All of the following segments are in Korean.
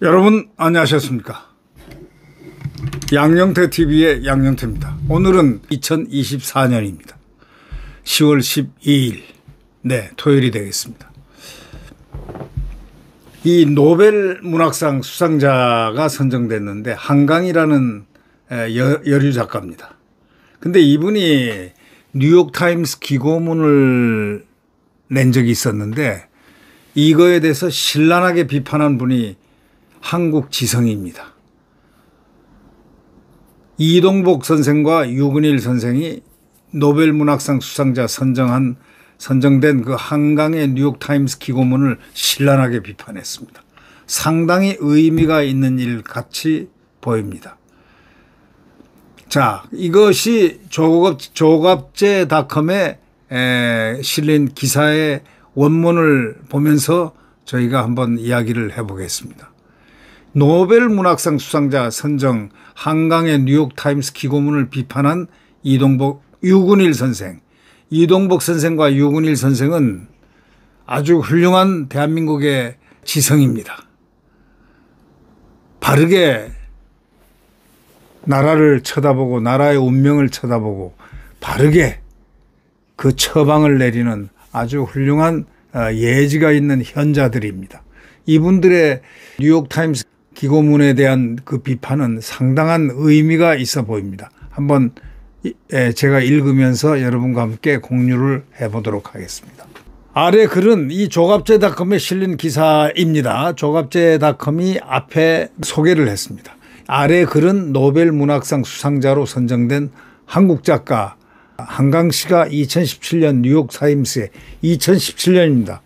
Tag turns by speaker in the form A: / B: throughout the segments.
A: 여러분 안녕하셨습니까? 양영태 TV의 양영태입니다. 오늘은 2024년입니다. 10월 12일 네 토요일이 되겠습니다. 이 노벨 문학상 수상자가 선정됐는데 한강이라는 여류 작가입니다. 근데 이분이 뉴욕타임스 기고문을 낸 적이 있었는데 이거에 대해서 신랄하게 비판한 분이 한국 지성입니다. 이동복 선생과 유근일 선생이 노벨 문학상 수상자 선정한 선정된 그 한강의 뉴욕타임스 기고문을 신랄하게 비판했습니다. 상당히 의미가 있는 일 같이 보입니다. 자, 이것이 조갑, 조갑제닷컴에 에, 실린 기사의 원문을 보면서 저희가 한번 이야기를 해보겠습니다. 노벨 문학상 수상자 선정 한강의 뉴욕타임스 기고문을 비판한 이동복 유근일 선생. 이동복 선생과 유근일 선생은 아주 훌륭한 대한민국의 지성입니다. 바르게 나라를 쳐다보고 나라의 운명을 쳐다보고 바르게 그 처방을 내리는 아주 훌륭한 어, 예지가 있는 현자들입니다. 이분들의 뉴욕타임스 기고문에 대한 그 비판은 상당한 의미가 있어 보입니다. 한번 제가 읽으면서 여러분과 함께 공유를 해보도록 하겠습니다. 아래 글은 이 조갑제닷컴에 실린 기사입니다. 조갑제닷컴이 앞에 소개를 했습니다. 아래 글은 노벨 문학상 수상자로 선정된 한국 작가 한강 씨가 2017년 뉴욕 타임스에 2017년입니다.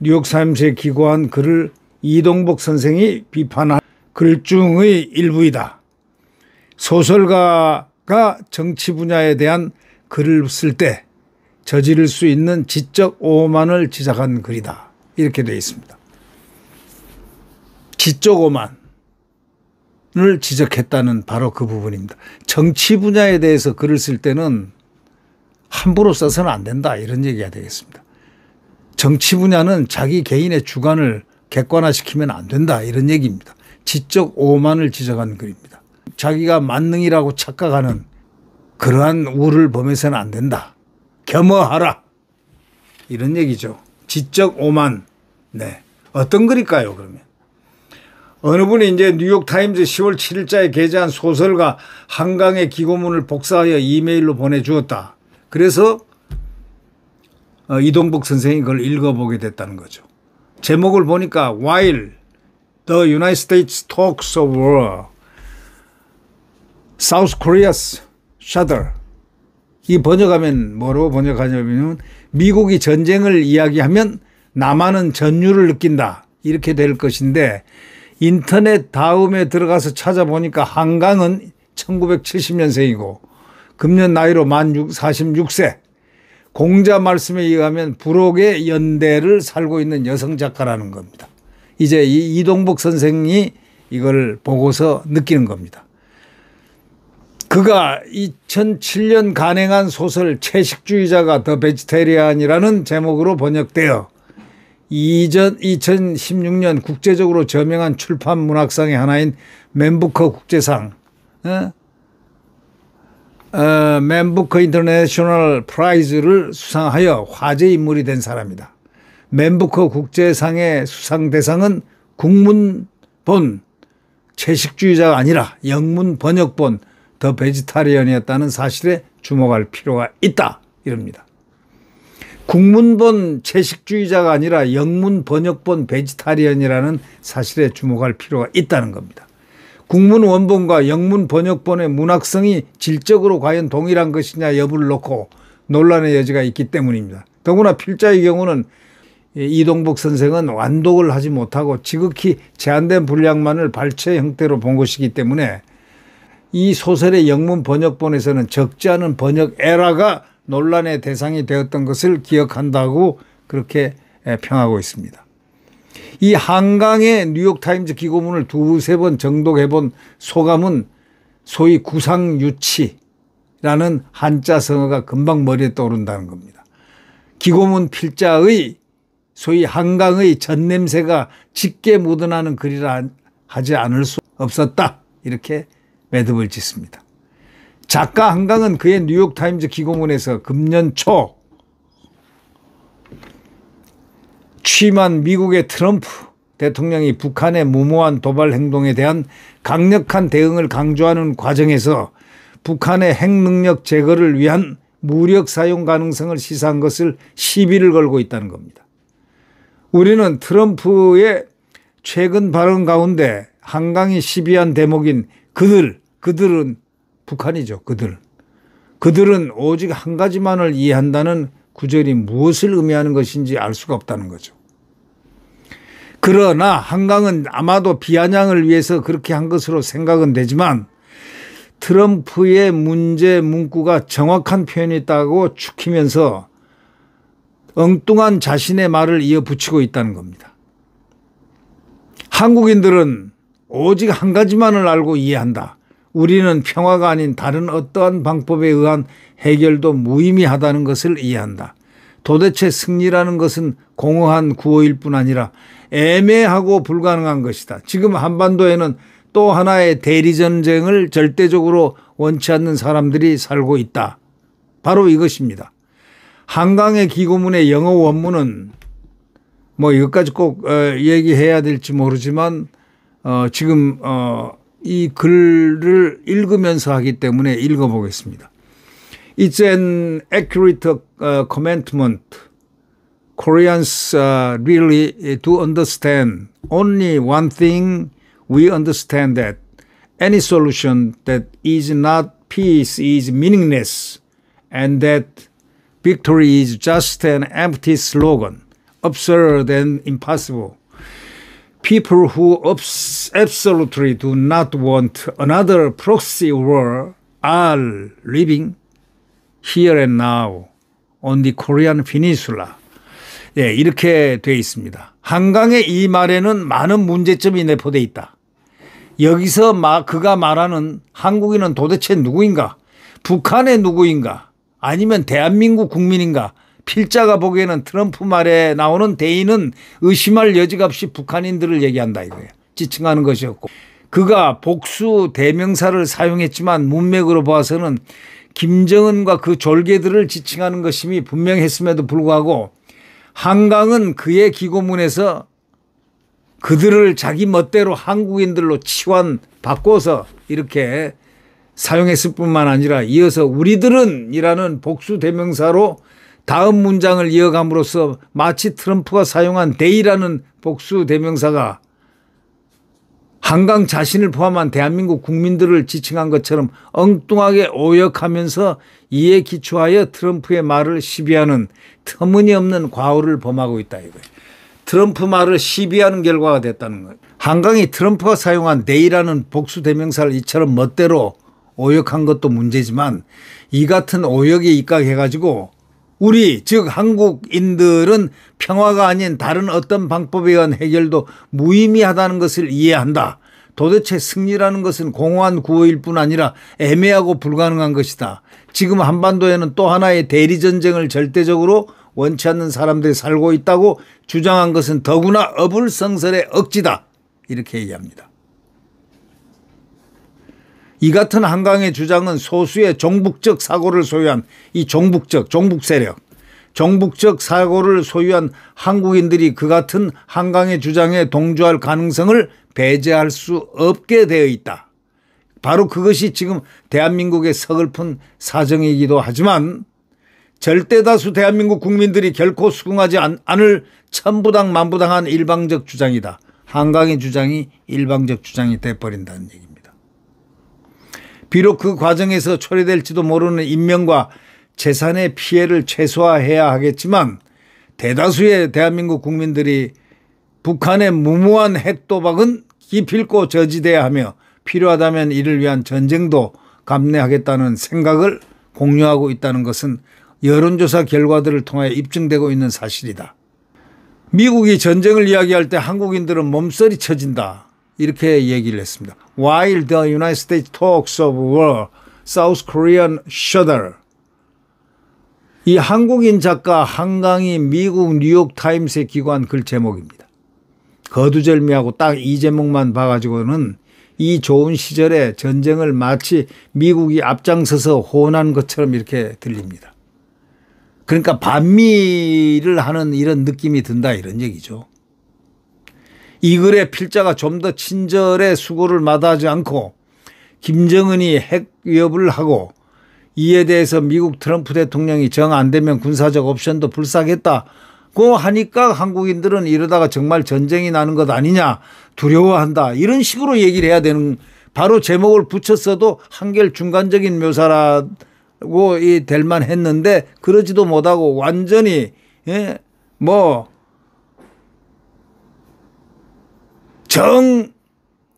A: 뉴욕 타임스에 기고한 글을 이동복 선생이 비판한 글중의 일부이다. 소설가가 정치 분야에 대한 글을 쓸 때 저지를 수 있는 지적 오만을 지적한 글이다. 이렇게 되어 있습니다. 지적 오만. 부분을 지적했다는 바로 그 부분입니다. 정치 분야에 대해서 글을 쓸 때는 함부로 써서는 안 된다 이런 얘기가 되겠습니다. 정치 분야는 자기 개인의 주관을 객관화시키면 안 된다 이런 얘기입니다. 지적 오만을 지적한 글입니다. 자기가 만능이라고 착각하는 그러한 우를 범해서는 안 된다. 겸허하라 이런 얘기죠. 지적 오만. 네 어떤 글일까요 그러면? 어느 분이 이제 뉴욕 타임즈 10월 7일자에 게재한 소설과 한강의 기고문을 복사하여 이메일로 보내주었다. 그래서 어, 이동복 선생이 그걸 읽어보게 됐다는 거죠. 제목을 보니까 While the United States talks of war, South Korea's shudder. 이 번역하면 뭐로 번역하냐면 미국이 전쟁을 이야기하면 남한은 전율을 느낀다. 이렇게 될 것인데 인터넷 다음에 들어가서 찾아보니까 한강은 1970년생이고 금년 나이로 만 46세 공자 말씀에 의하면 불혹의 연대를 살고 있는 여성 작가라는 겁니다. 이제 이 이동복 선생이 이걸 보고서 느끼는 겁니다. 그가 2007년 간행한 소설 채식주의자가 더 베지테리안이라는 제목으로 번역되어 이전 2016년 국제적으로 저명한 출판 문학상의 하나인 맨부커 국제상, 어? 어, 맨부커 인터내셔널 프라이즈를 수상하여 화제 인물이 된 사람이다. 맨부커 국제상의 수상 대상은 국문본 채식주의자가 아니라 영문 번역본 더 베지타리언이었다는 사실에 주목할 필요가 있다. 이럽니다. 국문본 채식주의자가 아니라 영문 번역본 베지타리언이라는 사실에 주목할 필요가 있다는 겁니다. 국문 원본과 영문 번역본의 문학성이 질적으로 과연 동일한 것이냐 여부를 놓고 논란의 여지가 있기 때문입니다. 더구나 필자의 경우는 이동복 선생은 완독을 하지 못하고 지극히 제한된 분량만을 발췌 형태로 본 것이기 때문에 이 소설의 영문 번역본에서는 적지 않은 번역 에러가 논란의 대상이 되었던 것을 기억한다고 그렇게 평하고 있습니다. 이 한강의 뉴욕타임즈 기고문을 두세 번 정독해본 소감은 소위 구상유치라는 한자 성어가 금방 머리에 떠오른다는 겁니다. 기고문 필자의 소위 한강의 전냄새가 짙게 묻어나는 글이라 하지 않을 수 없었다. 이렇게 매듭을 짓습니다. 작가 한강은 그의 뉴욕타임즈 기고문에서 금년 초 취임한 미국의 트럼프 대통령이 북한의 무모한 도발 행동에 대한 강력한 대응을 강조하는 과정에서 북한의 핵 능력 제거를 위한 무력 사용 가능성을 시사한 것을 시비를 걸고 있다는 겁니다. 우리는 트럼프의 최근 발언 가운데 한강이 시비한 대목인 그들, 그들은 북한이죠. 그들. 그들은 오직 한 가지만을 이해한다는 구절이 무엇을 의미하는 것인지 알 수가 없다는 거죠. 그러나 한강은 아마도 비아냥을 위해서 그렇게 한 것으로 생각은 되지만 트럼프의 문제 문구가 정확한 표현이 있다고 축히면서 엉뚱한 자신의 말을 이어붙이고 있다는 겁니다. 한국인들은 오직 한 가지만을 알고 이해한다. 우리는 평화가 아닌 다른 어떠한 방법에 의한 해결도 무의미하다는 것을 이해한다. 도대체 승리라는 것은 공허한 구호일 뿐 아니라 애매하고 불가능한 것이다. 지금 한반도에는 또 하나의 대리전쟁을 절대적으로 원치 않는 사람들이 살고 있다. 바로 이것입니다. 한강의 기고문의 영어 원문은 뭐 이것까지 꼭 어, 얘기해야 될지 모르지만 어, 지금 어, 이 글을 읽으면서 하기 때문에 읽어보겠습니다. It's an accurate uh, Koreans uh, really do understand only one thing. We understand that any solution that is not peace is meaningless, and that victory is just an empty slogan, absurd and impossible. people who absolutely do not want another proxy war are living here and now on the Korean Peninsula. 네, 이렇게 돼 있습니다. 한강의 이 말에는 많은 문제점이 내포돼 있다. 여기서 마, 그가 말하는 한국인은 도대체 누구인가? 북한의 누구인가? 아니면 대한민국 국민인가? 필자가 보기에는 트럼프 말에 나오는 대의는 의심할 여지없이 가 북한인들을 얘기한다 이거예요. 지칭하는 것이었고 그가 복수 대명사를 사용했지만 문맥으로 봐서는 김정은과 그 졸개들을 지칭하는 것임이 분명했음에도 불구하고 한강은 그의 기고문에서 그들을 자기 멋대로 한국인들로 치환 바꿔서 이렇게 사용했을 뿐만 아니라 이어서 우리들은 이라는 복수 대명사로 다음 문장을 이어감으로써 마치 트럼프가 사용한 데이라는 복수 대명사가 한강 자신을 포함한 대한민국 국민들을 지칭한 것처럼 엉뚱하게 오역하면서 이에 기초하여 트럼프의 말을 시비하는 터무니없는 과오를 범하고 있다 이거예요. 트럼프 말을 시비하는 결과가 됐다는 거예요. 한강이 트럼프가 사용한 데이라는 복수 대명사를 이처럼 멋대로 오역한 것도 문제지만 이 같은 오역에 입각해가지고 우리 즉 한국인들은 평화가 아닌 다른 어떤 방법에 의한 해결도 무의미하다는 것을 이해한다. 도대체 승리라는 것은 공허한 구호일 뿐 아니라 애매하고 불가능한 것이다. 지금 한반도에는 또 하나의 대리전쟁을 절대적으로 원치 않는 사람들이 살고 있다고 주장한 것은 더구나 어불성설의 억지다. 이렇게 얘기합니다. 이 같은 한강의 주장은 소수의 종북적 사고를 소유한 이 종북적 종북 세력 종북적 사고를 소유한 한국인들이 그 같은 한강의 주장에 동조할 가능성을 배제할 수 없게 되어 있다. 바로 그것이 지금 대한민국의 서글픈 사정이기도 하지만 절대 다수 대한민국 국민들이 결코 수긍하지 않, 을 천부당 만부당한 일방적 주장이다. 한강의 주장이 일방적 주장이 돼버린다는 얘기입니다. 비록 그 과정에서 처리될지도 모르는 인명과 재산의 피해를 최소화해야 하겠지만 대다수의 대한민국 국민들이 북한의 무모한 핵도박은 기필코 저지돼야 하며 필요하다면 이를 위한 전쟁도 감내하겠다는 생각을 공유하고 있다는 것은 여론조사 결과들을 통해 입증되고 있는 사실이다. 미국이 전쟁을 이야기할 때 한국인들은 몸서리 쳐진다. 이렇게 얘기를 했습니다. While the United States talks of war, South Korean shudder. 이 한국인 작가 한강이 미국 뉴욕 타임스에 기고한 글 제목입니다. 거두절미하고 딱 이 제목만 봐가지고는 이 좋은 시절에 전쟁을 마치 미국이 앞장서서 호언한 것처럼 이렇게 들립니다. 그러니까 반미를 하는 이런 느낌이 든다 이런 얘기죠. 이 글의 필자가 좀 더친절해 수고를 마다하지 않고 김정은이 핵 위협을 하고 이에 대해서 미국 트럼프 대통령이 정 안 되면 군사적 옵션도 불사하겠다고 하니까 한국인들은 이러다가 정말 전쟁이 나는 것 아니냐 두려워한다 이런 식으로 얘기를 해야 되는 바로 제목을 붙였어도 한결 중간적인 묘사라고 이 될 만했는데 그러지도 못하고 완전히 예, 뭐정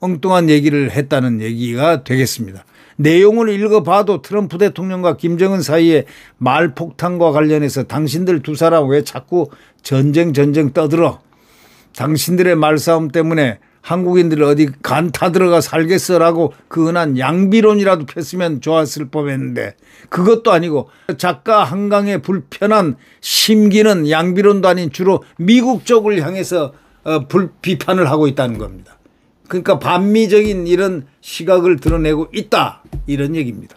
A: 엉뚱한 얘기를 했다는 얘기가 되겠습니다. 내용을 읽어봐도 트럼프 대통령과 김정은 사이에 말폭탄과 관련해서 당신들 두 사람 왜 자꾸 전쟁 전쟁 떠들어 당신들의 말싸움 때문에 한국인들 어디 간 타들어가 살겠어라고 그 흔한 양비론이라도 폈으면 좋았을 법했는데 그것도 아니고 작가 한강의 불편한 심기는 양비론도 아닌 주로 미국 쪽을 향해서 어, 불비판을 하고 있다는 겁니다. 그러니까 반미적인 이런 시각을 드러내고 있다 이런 얘기입니다.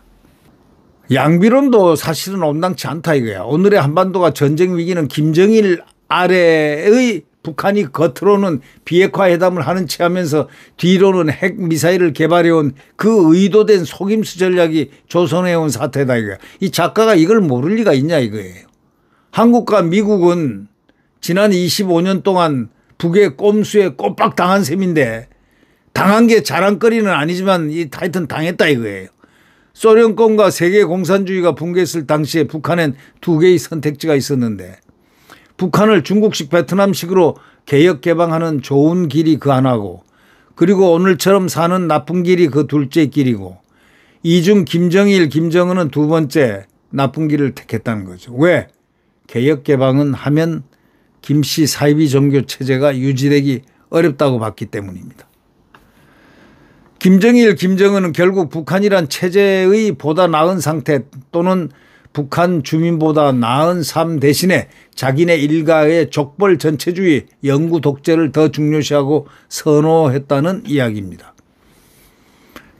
A: 양비론도 사실은 온당치 않다 이거야. 오늘의 한반도가 전쟁 위기는 김정일 아래의 북한이 겉으로는 비핵화 회담을 하는 체하면서 뒤로는 핵 미사일을 개발해온 그 의도된 속임수 전략이 조선해온 사태다 이거야. 이 작가가 이걸 모를 리가 있냐 이거예요. 한국과 미국은 지난 25년 동안 북의 꼼수에 꼬박 당한 셈인데 당한 게 자랑거리는 아니지만 이 하여튼 당했다 이거예요. 소련권과 세계 공산주의가 붕괴했을 당시에 북한엔 두 개의 선택지가 있었는데 북한을 중국식 베트남식으로 개혁 개방하는 좋은 길이 그 하나고 그리고 오늘처럼 사는 나쁜 길이 그 둘째 길이고 이중 김정일 김정은은 두 번째 나쁜 길을 택했다는 거죠. 왜? 개혁 개방은 하면 김씨 사이비 종교 체제가 유지되기 어렵다고 봤기 때문입니다. 김정일, 김정은은 결국 북한이란 체제의 보다 나은 상태 또는 북한 주민보다 나은 삶 대신에 자기네 일가의 족벌 전체주의 영구 독재를 더 중요시하고 선호했다는 이야기입니다.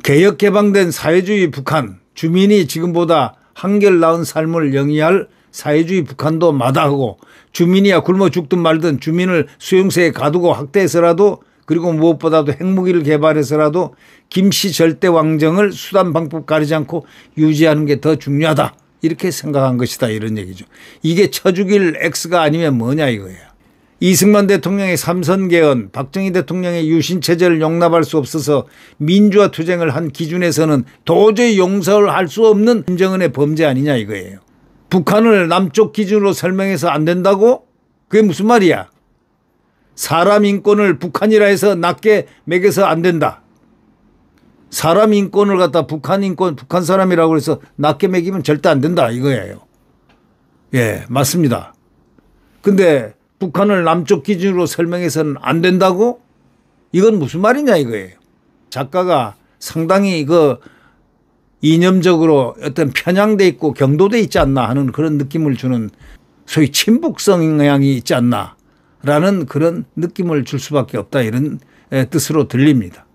A: 개혁 개방된 사회주의 북한 주민이 지금보다 한결 나은 삶을 영위할 사회주의 북한도 마다하고 주민이야 굶어 죽든 말든 주민을 수용소에 가두고 학대해서라도 그리고 무엇보다도 핵무기를 개발해서라도 김씨 절대 왕정을 수단 방법 가리지 않고 유지하는 게 더 중요하다. 이렇게 생각한 것이다. 이런 얘기죠. 이게 쳐죽일 X가 아니면 뭐냐 이거예요. 이승만 대통령의 삼선 개헌, 박정희 대통령의 유신 체제를 용납할 수 없어서 민주화 투쟁을 한 기준에서는 도저히 용서를 할 수 없는 김정은의 범죄 아니냐 이거예요. 북한을 남쪽 기준으로 설명해서 안 된다고? 그게 무슨 말이야? 사람 인권을 북한이라 해서 낮게 매겨서 안 된다. 사람 인권을 갖다 북한 인권, 북한 사람이라고 해서 낮게 매기면 절대 안 된다 이거예요. 예, 맞습니다. 근데 북한을 남쪽 기준으로 설명해서는 안 된다고? 이건 무슨 말이냐 이거예요. 작가가 상당히 이거 그 이념적으로 어떤 편향돼 있고 경도돼 있지 않나 하는 그런 느낌을 주는 소위 친북 성향이 있지 않나라는 그런 느낌을 줄 수밖에 없다 이런 뜻으로 들립니다.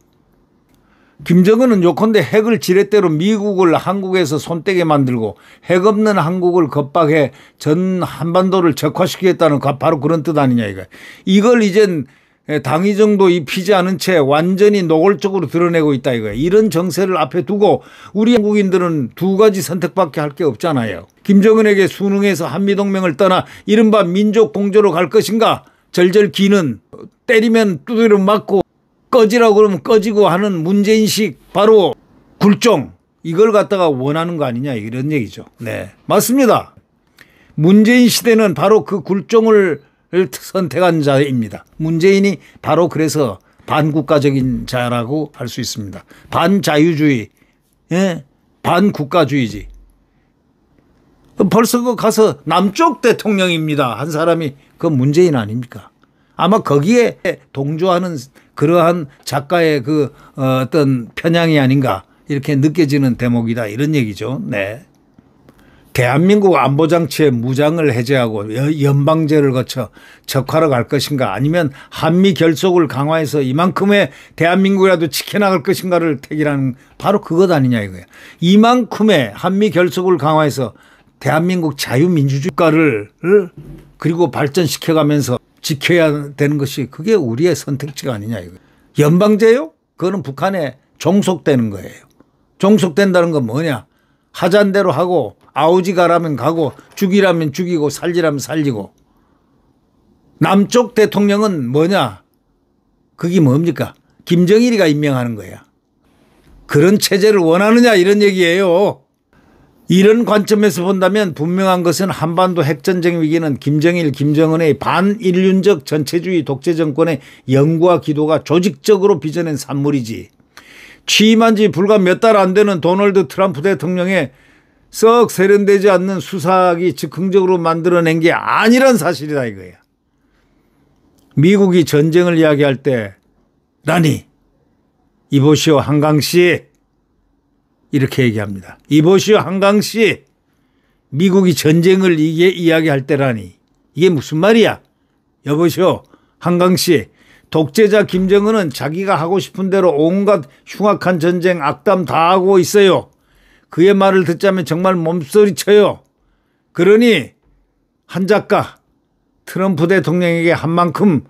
A: 김정은은 요컨대 핵을 지렛대로 미국을 한국에서 손떼게 만들고 핵 없는 한국을 겁박해 전 한반도를 적화시키겠다는 바로 그런 뜻 아니냐 이거. 이걸 이젠 예, 당위정도 입히지 않은 채 완전히 노골적으로 드러내고 있다 이거예요. 이런 정세를 앞에 두고 우리 한국인들은 두 가지 선택밖에 할 게 없잖아요. 김정은에게 순응해서 한미동맹을 떠나 이른바 민족 공조로 갈 것인가 절절 기는 때리면 두드려 맞고 꺼지라고 그러면 꺼지고 하는 문재인식 바로 굴종 이걸 갖다가 원하는 거 아니냐 이런 얘기죠. 네 맞습니다. 문재인 시대는 바로 그 굴종을 선택한 자입니다. 문재인이 바로 그래서 반국가적인 자라고 할 수 있습니다. 반자유주의, 예? 반국가주의지. 벌써 그 가서 남쪽 대통령입니다. 한 사람이 그 문재인 아닙니까? 아마 거기에 동조하는 그러한 작가의 그 어, 어떤 편향이 아닌가 이렇게 느껴지는 대목이다 이런 얘기죠. 네. 대한민국 안보장치의 무장을 해제하고 연방제를 거쳐 적화로 갈 것인가 아니면 한미 결속을 강화해서 이만큼의 대한민국이라도 지켜나갈 것인가를 택이라는 바로 그것 아니냐 이거예요. 이만큼의 한미 결속을 강화해서 대한민국 자유민주주의가를 그리고 발전시켜가면서 지켜야 되는 것이 그게 우리의 선택지가 아니냐 이거예요. 연방제요? 그거는 북한에 종속되는 거예요. 종속된다는 건 뭐냐? 하잔대로 하고 아우지가라면 가고 죽이라면 죽이고 살지라면 살리고 남쪽 대통령은 뭐냐? 그게 뭡니까? 김정일이가 임명하는 거야. 그런 체제를 원하느냐 이런 얘기예요. 이런 관점에서 본다면 분명한 것은 한반도 핵전쟁 위기는 김정일, 김정은의 반인륜적 전체주의 독재 정권의 연구와 기도가 조직적으로 빚어낸 산물이지. 취임한 지 불과 몇 달 안 되는 도널드 트럼프 대통령의 썩 세련되지 않는 수사학이 즉흥적으로 만들어낸 게 아니란 사실이다 이거야. 미국이 전쟁을 이야기할 때 라니 이보시오 한강씨 이렇게 얘기합니다. 이보시오 한강씨 미국이 전쟁을 이게 이야기할 때라니 이게 무슨 말이야? 여보시오 한강씨 독재자 김정은은 자기가 하고 싶은 대로 온갖 흉악한 전쟁 악담 다 하고 있어요. 그의 말을 듣자면 정말 몸소리쳐요. 그러니 한 작가 트럼프 대통령에게 한 만큼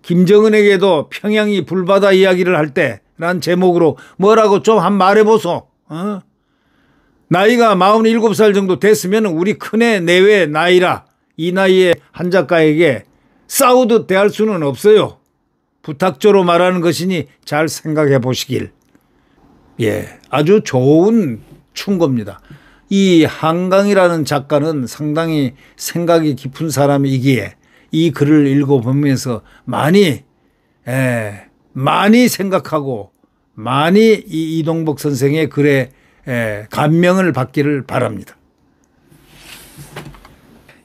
A: 김정은에게도 평양이 불바다 이야기를 할 때란 제목으로 뭐라고 좀 한 말해보소. 어? 나이가 47살 정도 됐으면 우리 큰애 내외 나이라 이 나이에 한 작가에게 싸우듯 대할 수는 없어요. 부탁조로 말하는 것이니 잘 생각해 보시길. 예, 아주 좋은 충고입니다. 이 한강이라는 작가는 상당히 생각이 깊은 사람이기에 이 글을 읽어보면서 많이, 예, 많이 생각하고 많이 이 이동복 선생의 글에 예, 감명을 받기를 바랍니다.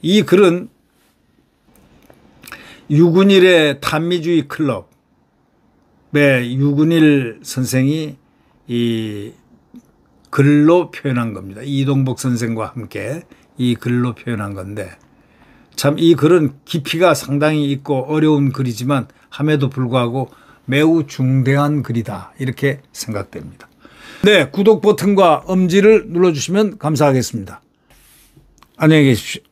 A: 이 글은 유군일의 단미주의 클럽, 네, 유근일 선생이 이 글로 표현한 겁니다. 이동복 선생과 함께 이 글로 표현한 건데 참 이 글은 깊이가 상당히 있고 어려운 글이지만 함에도 불구하고 매우 중대한 글이다 이렇게 생각됩니다. 네 구독 버튼과 엄지를 눌러주시면 감사하겠습니다. 안녕히 계십시오.